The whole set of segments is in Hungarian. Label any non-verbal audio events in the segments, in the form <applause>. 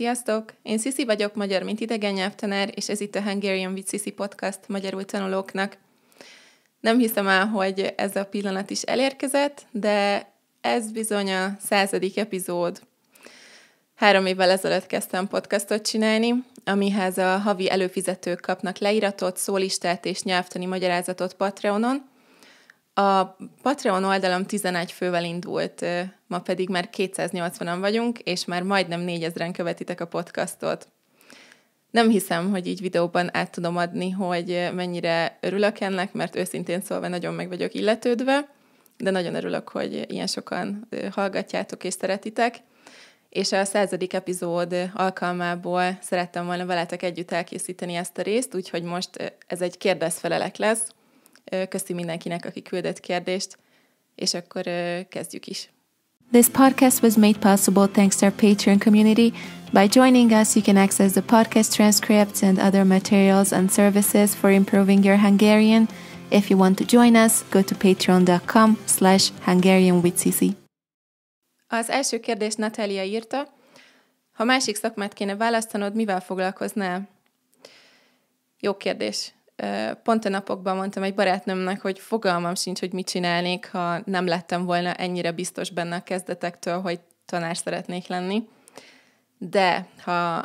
Sziasztok! Én Sisi vagyok, magyar, mint idegen nyelvtanár, és ez itt a Hungarian with Sisi podcast magyarul tanulóknak. Nem hiszem el, hogy ez a pillanat is elérkezett, de ez bizony a századik epizód. Három évvel ezelőtt kezdtem podcastot csinálni, amihez a havi előfizetők kapnak leíratot, szólistát és nyelvtani magyarázatot Patreonon, a Patreon oldalam 11 fővel indult, ma pedig már 280-an vagyunk, és már majdnem 4000-en követitek a podcastot. Nem hiszem, hogy így videóban át tudom adni, hogy mennyire örülök ennek, mert őszintén szólva nagyon meg vagyok illetődve, de nagyon örülök, hogy ilyen sokan hallgatjátok és szeretitek. És a századik epizód alkalmából szerettem volna veletek együtt elkészíteni ezt a részt, úgyhogy most ez egy kérdezfelelek lesz, Köszi mindenkinek, aki küldött kérdést, és akkor kezdjük is. This podcast was made possible thanks to our Patreon community. By joining us, you can access the podcast transcripts and other materials and services for improving your Hungarian. If you want to join us, go to patreon.com slash hungarianwithcc. Az első kérdés Natalia írta, ha másik szakmát kéne választanod, mivel foglalkoznál? Jó kérdés pont a napokban mondtam egy barátnőmnek, hogy fogalmam sincs, hogy mit csinálnék, ha nem lettem volna ennyire biztos benne a kezdetektől, hogy tanár szeretnék lenni. De ha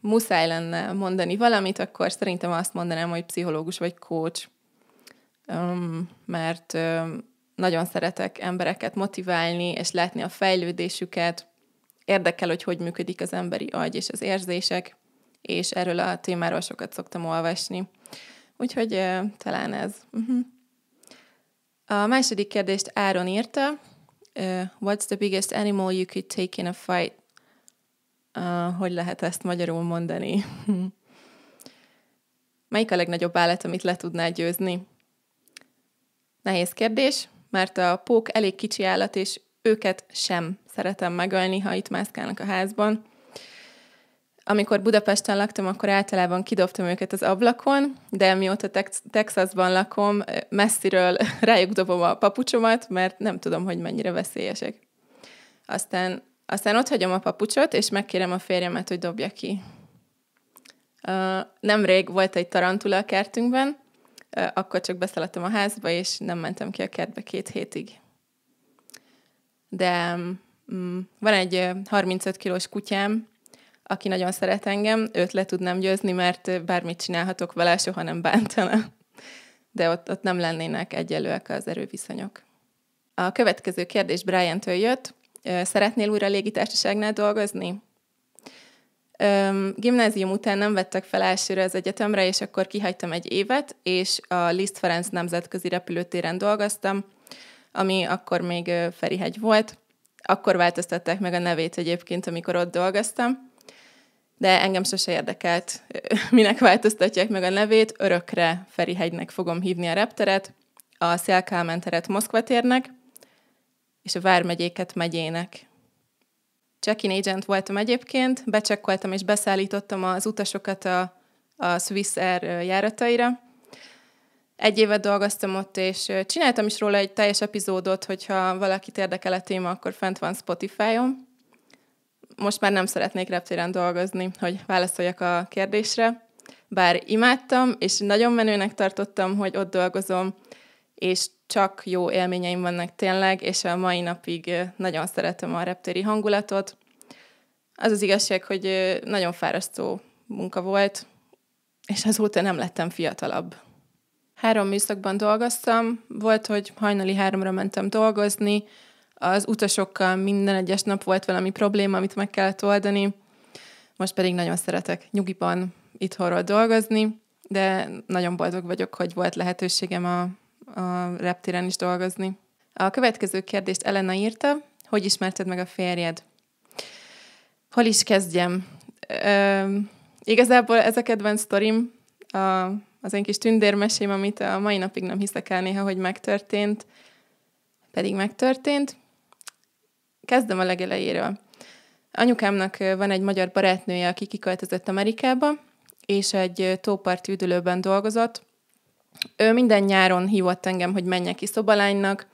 muszáj lenne mondani valamit, akkor szerintem azt mondanám, hogy pszichológus vagy coach. mert nagyon szeretek embereket motiválni, és látni a fejlődésüket. Érdekel, hogy hogy működik az emberi agy és az érzések, és erről a témáról sokat szoktam olvasni. Úgyhogy uh, talán ez. Uh-huh. A második kérdést Áron írta. Uh, what's the biggest animal you could take in a fight? Uh, hogy lehet ezt magyarul mondani? <laughs> Melyik a legnagyobb állat, amit le tudnál győzni? Nehéz kérdés, mert a pók elég kicsi állat, és őket sem szeretem megölni, ha itt mászkálnak a házban. Amikor Budapesten laktam, akkor általában kidobtam őket az ablakon, de mióta tex- Texasban lakom, messziről <laughs> rájuk dobom a papucsomat, mert nem tudom, hogy mennyire veszélyesek. Aztán, aztán ott hagyom a papucsot, és megkérem a férjemet, hogy dobja ki. Uh, nemrég volt egy tarantula a kertünkben, uh, akkor csak beszaladtam a házba, és nem mentem ki a kertbe két hétig. De um, van egy uh, 35 kilós kutyám, aki nagyon szeret engem, őt le tudnám győzni, mert bármit csinálhatok vele, soha nem bántana. De ott, ott nem lennének egyelőek az erőviszonyok. A következő kérdés brian jött. Szeretnél újra légitársaságnál dolgozni? gimnázium után nem vettek fel elsőre az egyetemre, és akkor kihagytam egy évet, és a Liszt Ferenc nemzetközi repülőtéren dolgoztam, ami akkor még Ferihegy volt. Akkor változtatták meg a nevét egyébként, amikor ott dolgoztam de engem sose érdekelt, <laughs> minek változtatják meg a nevét. Örökre Ferihegynek fogom hívni a repteret, a Szélkálmán teret Moszkva térnek, és a Vármegyéket megyének. Check-in agent voltam egyébként, becsekkoltam és beszállítottam az utasokat a, a Swiss Air járataira. Egy évet dolgoztam ott, és csináltam is róla egy teljes epizódot, hogyha valakit érdekel a téma, akkor fent van Spotify-on most már nem szeretnék reptéren dolgozni, hogy válaszoljak a kérdésre. Bár imádtam, és nagyon menőnek tartottam, hogy ott dolgozom, és csak jó élményeim vannak tényleg, és a mai napig nagyon szeretem a reptéri hangulatot. Az az igazság, hogy nagyon fárasztó munka volt, és azóta nem lettem fiatalabb. Három műszakban dolgoztam, volt, hogy hajnali háromra mentem dolgozni, az utasokkal minden egyes nap volt valami probléma, amit meg kellett oldani. Most pedig nagyon szeretek nyugiban itthonról dolgozni, de nagyon boldog vagyok, hogy volt lehetőségem a, a reptéren is dolgozni. A következő kérdést Elena írta, hogy ismerted meg a férjed? Hol is kezdjem? Ö, igazából ez a kedvenc sztorim, a, az én kis tündérmesém, amit a mai napig nem hiszek el néha, hogy megtörtént, pedig megtörtént. Kezdem a legelejéről. Anyukámnak van egy magyar barátnője, aki kiköltözött Amerikába, és egy tóparti üdülőben dolgozott. Ő minden nyáron hívott engem, hogy menjek ki szobalánynak,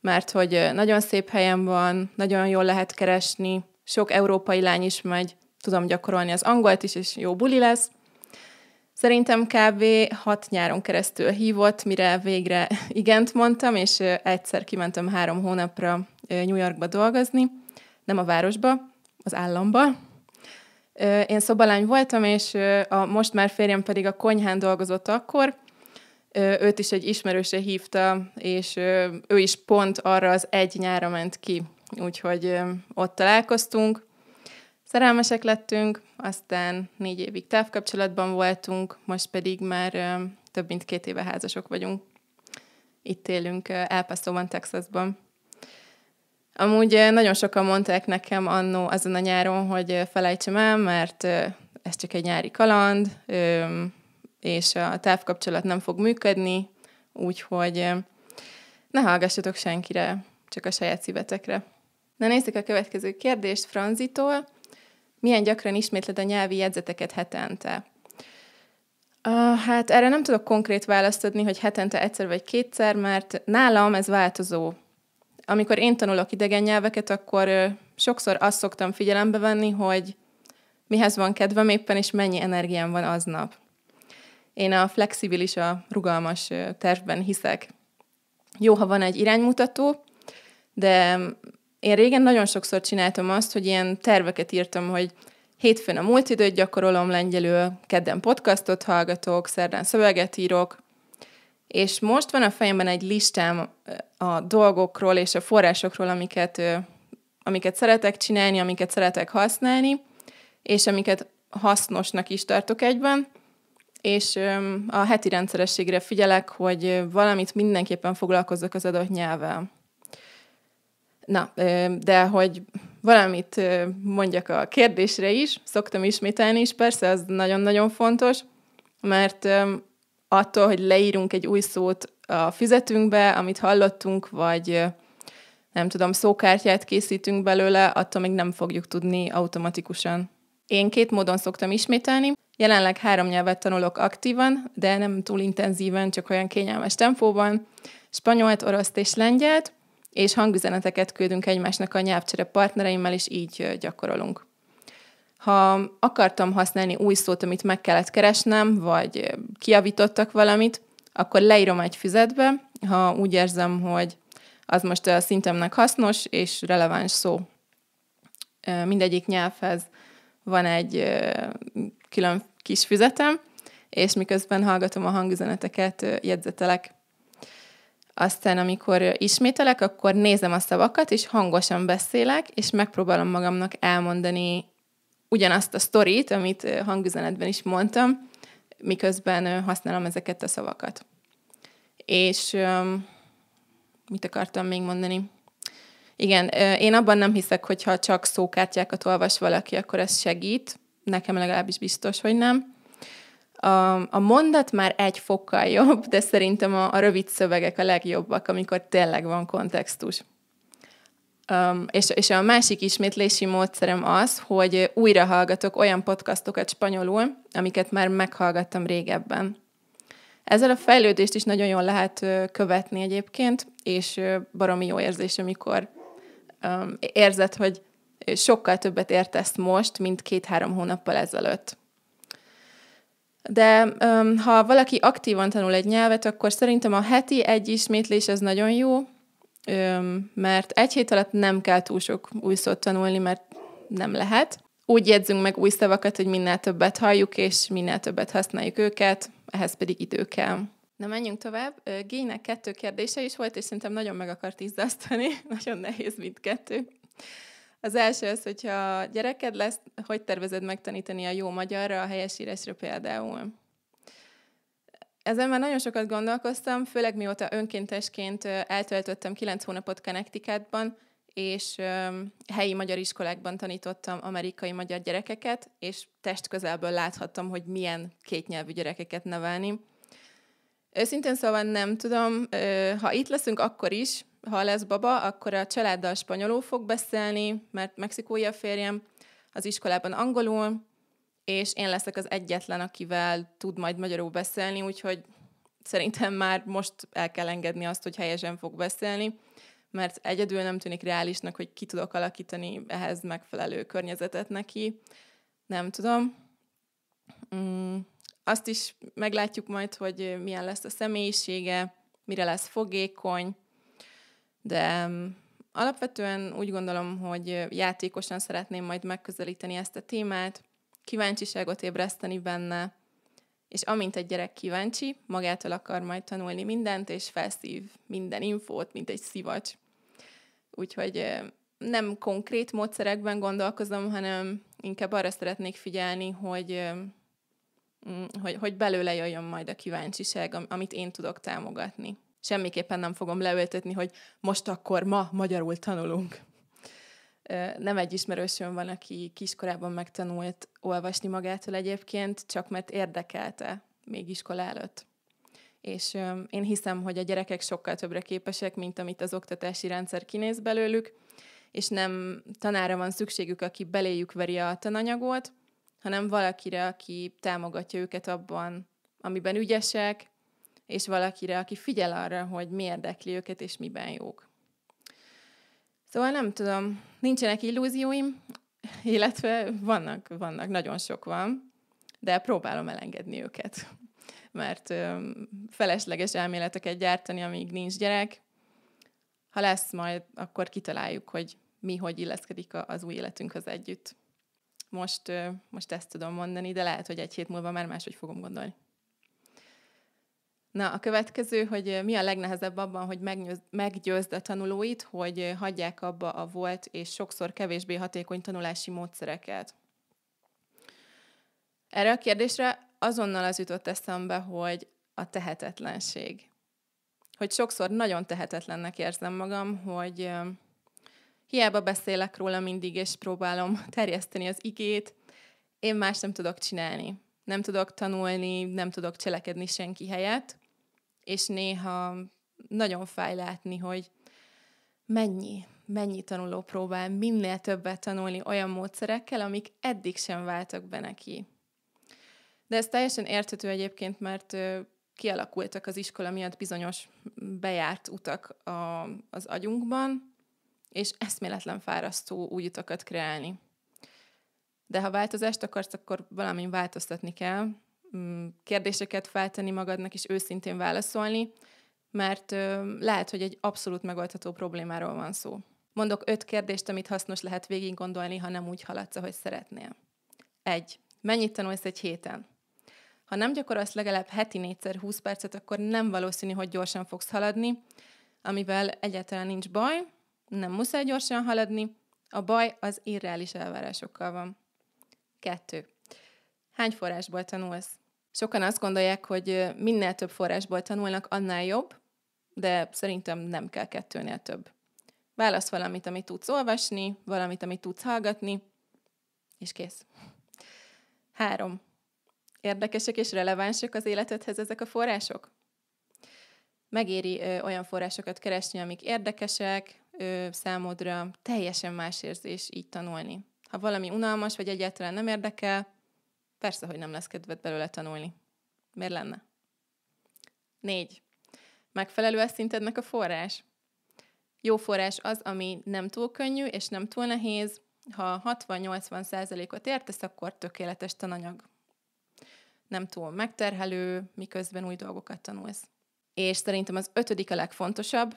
mert hogy nagyon szép helyen van, nagyon jól lehet keresni, sok európai lány is megy, tudom gyakorolni az angolt is, és jó buli lesz. Szerintem kb. hat nyáron keresztül hívott, mire végre <laughs> igent mondtam, és egyszer kimentem három hónapra New Yorkba dolgozni, nem a városba, az államba. Én szobalány voltam, és a most már férjem pedig a konyhán dolgozott akkor, őt is egy ismerőse hívta, és ő is pont arra az egy nyára ment ki. Úgyhogy ott találkoztunk, szerelmesek lettünk, aztán négy évig távkapcsolatban voltunk, most pedig már több mint két éve házasok vagyunk. Itt élünk El Texasban. Amúgy nagyon sokan mondták nekem annó azon a nyáron, hogy felejtsem el, mert ez csak egy nyári kaland, és a távkapcsolat nem fog működni, úgyhogy ne hallgassatok senkire, csak a saját szívetekre. Na nézzük a következő kérdést Franzitól. Milyen gyakran ismétled a nyelvi jegyzeteket hetente? Uh, hát erre nem tudok konkrét választ adni, hogy hetente egyszer vagy kétszer, mert nálam ez változó amikor én tanulok idegen nyelveket, akkor sokszor azt szoktam figyelembe venni, hogy mihez van kedvem éppen, és mennyi energiám van aznap. Én a flexibilis, a rugalmas tervben hiszek. Jó, ha van egy iránymutató, de mm, én régen nagyon sokszor csináltam azt, hogy ilyen terveket írtam, hogy hétfőn a múlt időt gyakorolom lengyelül, kedden podcastot hallgatok, szerdán szöveget írok, és most van a fejemben egy listám a dolgokról és a forrásokról, amiket, amiket szeretek csinálni, amiket szeretek használni, és amiket hasznosnak is tartok egyben, és a heti rendszerességre figyelek, hogy valamit mindenképpen foglalkozzak az adott nyelvvel. Na, de hogy valamit mondjak a kérdésre is, szoktam ismételni is, persze, az nagyon-nagyon fontos, mert attól, hogy leírunk egy új szót a füzetünkbe, amit hallottunk, vagy nem tudom, szókártyát készítünk belőle, attól még nem fogjuk tudni automatikusan. Én két módon szoktam ismételni. Jelenleg három nyelvet tanulok aktívan, de nem túl intenzíven, csak olyan kényelmes tempóban. Spanyolt, oroszt és lengyelt, és hangüzeneteket küldünk egymásnak a nyelvcsere partnereimmel, és így gyakorolunk ha akartam használni új szót, amit meg kellett keresnem, vagy kiavítottak valamit, akkor leírom egy füzetbe, ha úgy érzem, hogy az most a eh, szintemnek hasznos és releváns szó. Eh, mindegyik nyelvhez van egy eh, külön kis füzetem, és miközben hallgatom a hangüzeneteket, jegyzetelek. Aztán, amikor ismételek, akkor nézem a szavakat, és hangosan beszélek, és megpróbálom magamnak elmondani ugyanazt a sztorit, amit hangüzenetben is mondtam, miközben használom ezeket a szavakat. És mit akartam még mondani? Igen, én abban nem hiszek, hogyha csak szókártyákat olvas valaki, akkor ez segít. Nekem legalábbis biztos, hogy nem. A, a mondat már egy fokkal jobb, de szerintem a, a rövid szövegek a legjobbak, amikor tényleg van kontextus. Um, és, és a másik ismétlési módszerem az, hogy újra hallgatok olyan podcastokat spanyolul, amiket már meghallgattam régebben. Ezzel a fejlődést is nagyon jól lehet követni egyébként, és baromi jó érzés, amikor um, érzed, hogy sokkal többet értesz most, mint két-három hónappal ezelőtt. De um, ha valaki aktívan tanul egy nyelvet, akkor szerintem a heti egy ismétlés az nagyon jó, mert egy hét alatt nem kell túl sok új szót tanulni, mert nem lehet. Úgy jegyzünk meg új szavakat, hogy minél többet halljuk, és minél többet használjuk őket, ehhez pedig idő kell. Na menjünk tovább. Gének kettő kérdése is volt, és szerintem nagyon meg akart izzasztani. <laughs> nagyon nehéz mindkettő. Az első az, hogyha gyereked lesz, hogy tervezed megtanítani a jó magyarra, a helyes írásra például? Ezen már nagyon sokat gondolkoztam, főleg mióta önkéntesként eltöltöttem 9 hónapot connecticut és helyi magyar iskolákban tanítottam amerikai magyar gyerekeket, és testközelből láthattam, hogy milyen kétnyelvű gyerekeket nevelni. Őszintén szóval nem tudom, ha itt leszünk, akkor is, ha lesz baba, akkor a családdal spanyolul fog beszélni, mert mexikói a férjem, az iskolában angolul, és én leszek az egyetlen, akivel tud majd magyarul beszélni, úgyhogy szerintem már most el kell engedni azt, hogy helyesen fog beszélni, mert egyedül nem tűnik reálisnak, hogy ki tudok alakítani ehhez megfelelő környezetet neki. Nem tudom. Mm, azt is meglátjuk majd, hogy milyen lesz a személyisége, mire lesz fogékony, de mm, alapvetően úgy gondolom, hogy játékosan szeretném majd megközelíteni ezt a témát, kíváncsiságot ébreszteni benne, és amint egy gyerek kíváncsi, magától akar majd tanulni mindent, és felszív minden infót, mint egy szivacs. Úgyhogy nem konkrét módszerekben gondolkozom, hanem inkább arra szeretnék figyelni, hogy, mm, hogy, hogy belőle jöjjön majd a kíváncsiság, amit én tudok támogatni. Semmiképpen nem fogom leöltetni, hogy most akkor ma magyarul tanulunk nem egy ismerősöm van, aki kiskorában megtanult olvasni magától egyébként, csak mert érdekelte még iskola előtt. És én hiszem, hogy a gyerekek sokkal többre képesek, mint amit az oktatási rendszer kinéz belőlük, és nem tanára van szükségük, aki beléjük veri a tananyagot, hanem valakire, aki támogatja őket abban, amiben ügyesek, és valakire, aki figyel arra, hogy mi érdekli őket és miben jók. Szóval nem tudom, nincsenek illúzióim, illetve vannak, vannak, nagyon sok van, de próbálom elengedni őket. Mert ö, felesleges elméleteket gyártani, amíg nincs gyerek. Ha lesz majd, akkor kitaláljuk, hogy mi hogy illeszkedik az új életünkhöz együtt. Most, ö, most ezt tudom mondani, de lehet, hogy egy hét múlva már máshogy fogom gondolni. Na, a következő, hogy mi a legnehezebb abban, hogy meggyőzd a tanulóit, hogy hagyják abba a volt és sokszor kevésbé hatékony tanulási módszereket. Erre a kérdésre azonnal az jutott eszembe, hogy a tehetetlenség. Hogy sokszor nagyon tehetetlennek érzem magam, hogy hiába beszélek róla mindig, és próbálom <laughs> terjeszteni az igét, én más nem tudok csinálni. Nem tudok tanulni, nem tudok cselekedni senki helyett és néha nagyon fáj látni, hogy mennyi, mennyi tanuló próbál minél többet tanulni olyan módszerekkel, amik eddig sem váltak be neki. De ez teljesen érthető egyébként, mert kialakultak az iskola miatt bizonyos bejárt utak a, az agyunkban, és eszméletlen fárasztó új utakat kreálni. De ha változást akarsz, akkor valamint változtatni kell, Mm, kérdéseket feltenni magadnak, és őszintén válaszolni, mert lehet, hogy egy abszolút megoldható problémáról van szó. Mondok öt kérdést, amit hasznos lehet végig gondolni, ha nem úgy haladsz, ahogy szeretnél. 1. Mennyit tanulsz egy héten? Ha nem gyakorolsz legalább heti négyszer 20 percet, akkor nem valószínű, hogy gyorsan fogsz haladni, amivel egyáltalán nincs baj, nem muszáj gyorsan haladni, a baj az irreális elvárásokkal van. 2. Hány forrásból tanulsz? Sokan azt gondolják, hogy minél több forrásból tanulnak, annál jobb, de szerintem nem kell kettőnél több. Válasz valamit, amit tudsz olvasni, valamit, amit tudsz hallgatni, és kész. Három. Érdekesek és relevánsak az életedhez ezek a források? Megéri ö, olyan forrásokat keresni, amik érdekesek, ö, számodra teljesen más érzés így tanulni. Ha valami unalmas vagy egyáltalán nem érdekel, Persze, hogy nem lesz kedved belőle tanulni. Miért lenne? 4. Megfelelő a szintednek a forrás? Jó forrás az, ami nem túl könnyű és nem túl nehéz. Ha 60-80 ot értesz, akkor tökéletes tananyag. Nem túl megterhelő, miközben új dolgokat tanulsz. És szerintem az ötödik a legfontosabb,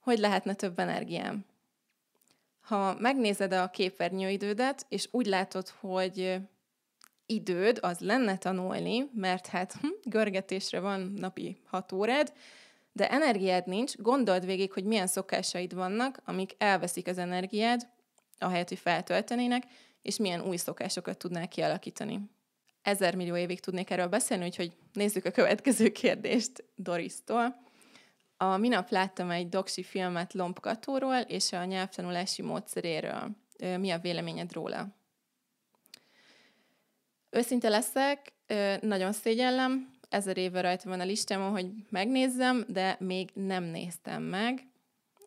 hogy lehetne több energiám. Ha megnézed a képernyőidődet, és úgy látod, hogy időd az lenne tanulni, mert hát hm, görgetésre van napi hat órád, de energiád nincs, gondold végig, hogy milyen szokásaid vannak, amik elveszik az energiád, ahelyett, hogy feltöltenének, és milyen új szokásokat tudnál kialakítani. Ezer millió évig tudnék erről beszélni, úgyhogy nézzük a következő <laughs> kérdést Doris-tól. A minap láttam egy doksi filmet Lombkatóról és a nyelvtanulási módszeréről. Mi a véleményed róla? Őszinte leszek, nagyon szégyellem, ezer éve rajta van a listámon, hogy megnézzem, de még nem néztem meg.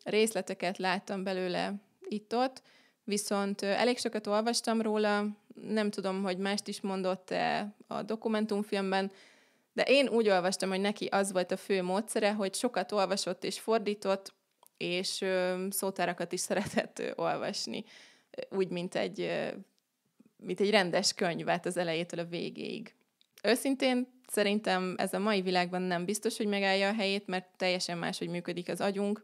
Részleteket láttam belőle itt-ott, viszont elég sokat olvastam róla, nem tudom, hogy mást is mondott -e a dokumentumfilmben, de én úgy olvastam, hogy neki az volt a fő módszere, hogy sokat olvasott és fordított, és szótárakat is <laughs> szeretett olvasni, úgy, mint egy mint egy rendes könyvet az elejétől a végéig. Őszintén szerintem ez a mai világban nem biztos, hogy megállja a helyét, mert teljesen máshogy működik az agyunk.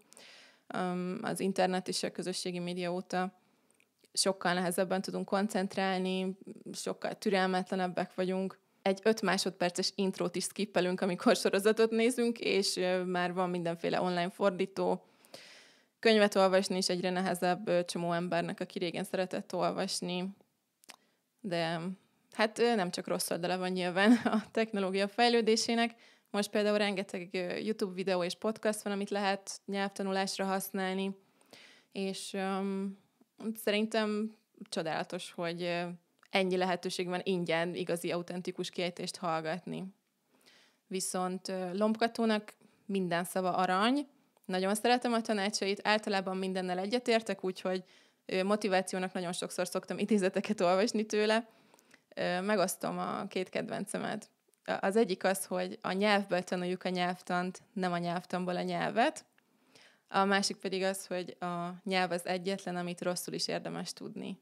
Az internet és a közösségi média óta sokkal nehezebben tudunk koncentrálni, sokkal türelmetlenebbek vagyunk. Egy öt másodperces intrót is skippelünk, amikor <laughs> sorozatot nézünk, és már van mindenféle online fordító. Könyvet olvasni is egyre nehezebb csomó embernek, aki régen szeretett olvasni de hát nem csak rossz oldala van nyilván <laughs> a technológia fejlődésének. Most például rengeteg YouTube videó és podcast van, amit lehet nyelvtanulásra használni, és um, szerintem csodálatos, hogy ennyi lehetőség van ingyen igazi, autentikus kiejtést hallgatni. Viszont lombkatónak minden szava arany, nagyon szeretem a tanácsait, általában mindennel egyetértek, úgyhogy motivációnak nagyon sokszor szoktam idézeteket olvasni tőle. Megosztom a két kedvencemet. Az egyik az, hogy a nyelvből tanuljuk a nyelvtant, nem a nyelvtanból a nyelvet. A másik pedig az, hogy a nyelv az egyetlen, amit rosszul is érdemes tudni.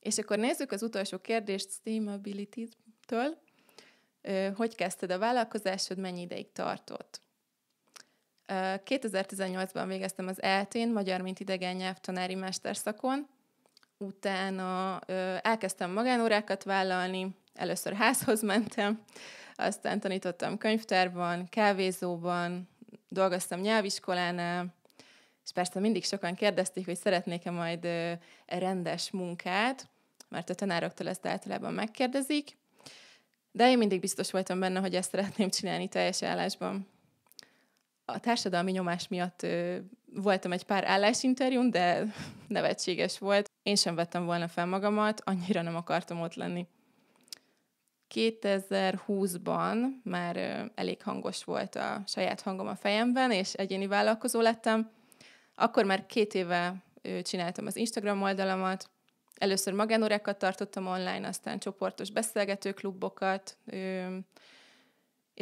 És akkor nézzük az utolsó kérdést Steamability-től. Hogy kezdted a vállalkozásod, mennyi ideig tartott? 2018-ban végeztem az eltén, magyar mint idegen nyelvtanári mesterszakon, utána elkezdtem magánórákat vállalni, először házhoz <laughs> mentem, aztán tanítottam könyvtárban, kávézóban, dolgoztam nyelviskolánál, és persze mindig sokan kérdezték, hogy szeretnék-e majd rendes munkát, mert a tanároktól ezt általában megkérdezik, de én mindig biztos voltam benne, hogy ezt szeretném csinálni teljes állásban a társadalmi nyomás miatt ö, voltam egy pár állásinterjún, de <laughs> nevetséges volt. Én sem vettem volna fel magamat, annyira nem akartam ott lenni. 2020-ban már ö, elég hangos volt a saját hangom a fejemben, és egyéni vállalkozó lettem. Akkor már két éve ö, csináltam az Instagram oldalamat, először magánórákat tartottam online, aztán csoportos beszélgetőklubokat,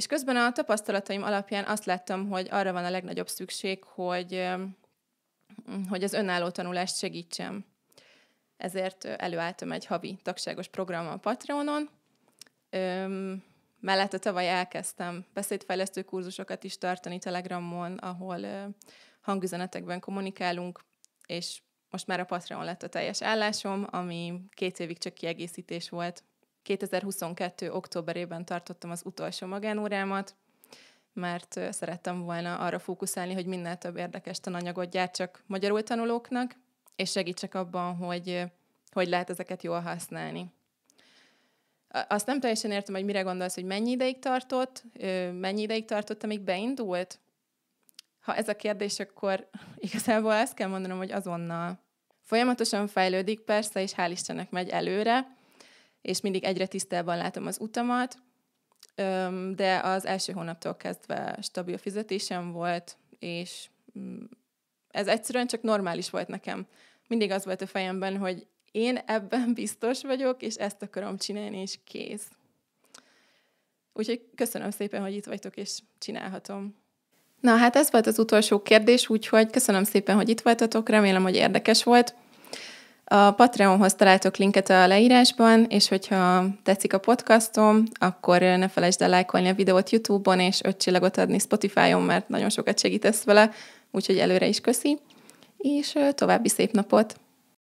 és közben a tapasztalataim alapján azt láttam, hogy arra van a legnagyobb szükség, hogy, hogy az önálló tanulást segítsem. Ezért előálltam egy havi tagságos programmal Patreonon. Mellett mellette tavaly elkezdtem beszédfejlesztő kurzusokat is tartani Telegramon, ahol hangüzenetekben kommunikálunk, és most már a Patreon lett a teljes állásom, ami két évig csak kiegészítés volt 2022. októberében tartottam az utolsó magánórámat, mert szerettem volna arra fókuszálni, hogy minél több érdekes tananyagot gyártsak magyarul tanulóknak, és segítsek abban, hogy hogy lehet ezeket jól használni. Azt nem teljesen értem, hogy mire gondolsz, hogy mennyi ideig tartott, mennyi ideig tartott, amíg beindult? Ha ez a kérdés, akkor <laughs> igazából azt kell mondanom, hogy azonnal. Folyamatosan fejlődik persze, és hál' Istennek megy előre, és mindig egyre tisztában látom az utamat, de az első hónaptól kezdve stabil fizetésem volt, és mm, ez egyszerűen csak normális volt nekem. Mindig az volt a fejemben, hogy én ebben <laughs> biztos vagyok, és ezt akarom csinálni, és kész. Úgyhogy köszönöm szépen, hogy itt vagytok, és csinálhatom. Na hát ez volt az utolsó kérdés, úgyhogy köszönöm szépen, hogy itt voltatok, remélem, hogy érdekes volt. A Patreonhoz találtok linket a leírásban, és hogyha tetszik a podcastom, akkor ne felejtsd el lájkolni a videót YouTube-on, és öt csillagot adni Spotify-on, mert nagyon sokat segítesz vele, úgyhogy előre is köszi, és további szép napot!